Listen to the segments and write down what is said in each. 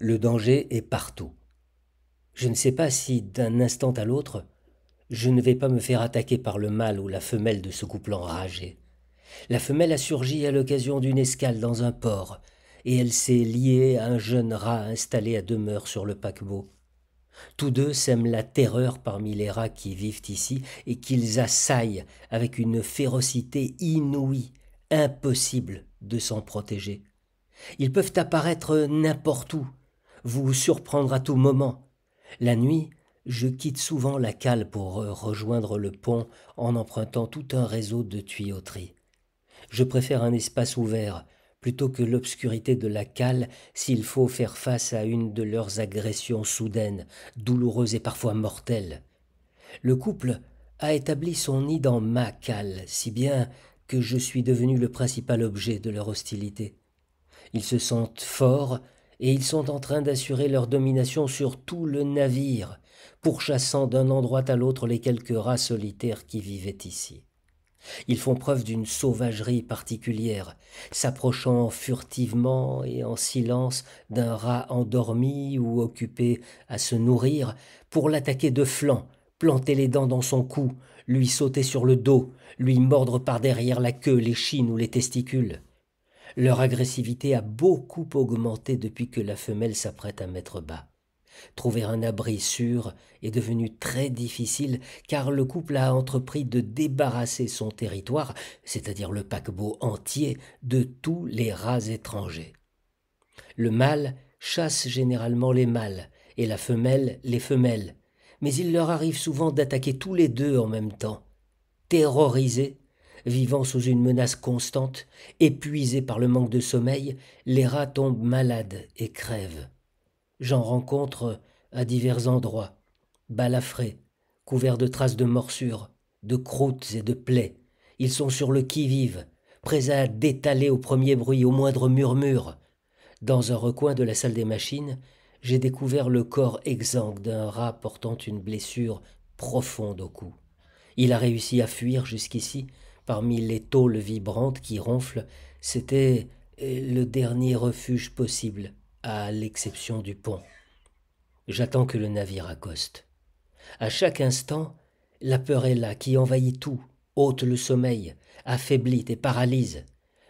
Le danger est partout. Je ne sais pas si, d'un instant à l'autre, je ne vais pas me faire attaquer par le mâle ou la femelle de ce couple enragé. La femelle a surgi à l'occasion d'une escale dans un port, et elle s'est liée à un jeune rat installé à demeure sur le paquebot. Tous deux sèment la terreur parmi les rats qui vivent ici et qu'ils assaillent avec une férocité inouïe, impossible de s'en protéger. Ils peuvent apparaître n'importe où, vous surprendre à tout moment. La nuit, je quitte souvent la cale pour euh, rejoindre le pont en empruntant tout un réseau de tuyauteries. Je préfère un espace ouvert plutôt que l'obscurité de la cale s'il faut faire face à une de leurs agressions soudaines, douloureuses et parfois mortelles. Le couple a établi son nid dans ma cale, si bien que je suis devenu le principal objet de leur hostilité. Ils se sentent forts, et ils sont en train d'assurer leur domination sur tout le navire, pourchassant d'un endroit à l'autre les quelques rats solitaires qui vivaient ici. Ils font preuve d'une sauvagerie particulière, s'approchant furtivement et en silence d'un rat endormi ou occupé à se nourrir, pour l'attaquer de flanc, planter les dents dans son cou, lui sauter sur le dos, lui mordre par derrière la queue, les chines ou les testicules. Leur agressivité a beaucoup augmenté depuis que la femelle s'apprête à mettre bas. Trouver un abri sûr est devenu très difficile car le couple a entrepris de débarrasser son territoire, c'est-à-dire le paquebot entier, de tous les rats étrangers. Le mâle chasse généralement les mâles et la femelle les femelles, mais il leur arrive souvent d'attaquer tous les deux en même temps. Terrorisés, Vivant sous une menace constante, épuisés par le manque de sommeil, les rats tombent malades et crèvent. J'en rencontre à divers endroits, balafrés, couverts de traces de morsures, de croûtes et de plaies. Ils sont sur le qui-vive, prêts à détaler au premier bruit, au moindre murmure. Dans un recoin de la salle des machines, j'ai découvert le corps exsangue d'un rat portant une blessure profonde au cou. Il a réussi à fuir jusqu'ici parmi les tôles vibrantes qui ronflent, c'était euh, le dernier refuge possible, à l'exception du pont. J'attends que le navire accoste. À chaque instant, la peur est là, qui envahit tout, ôte le sommeil, affaiblit et paralyse.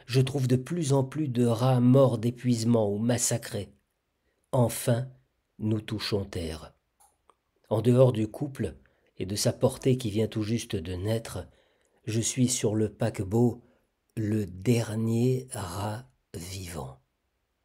Je trouve de plus en plus de rats morts d'épuisement ou massacrés. Enfin, nous touchons terre. En dehors du couple et de sa portée qui vient tout juste de naître, je suis sur le paquebot le dernier rat vivant.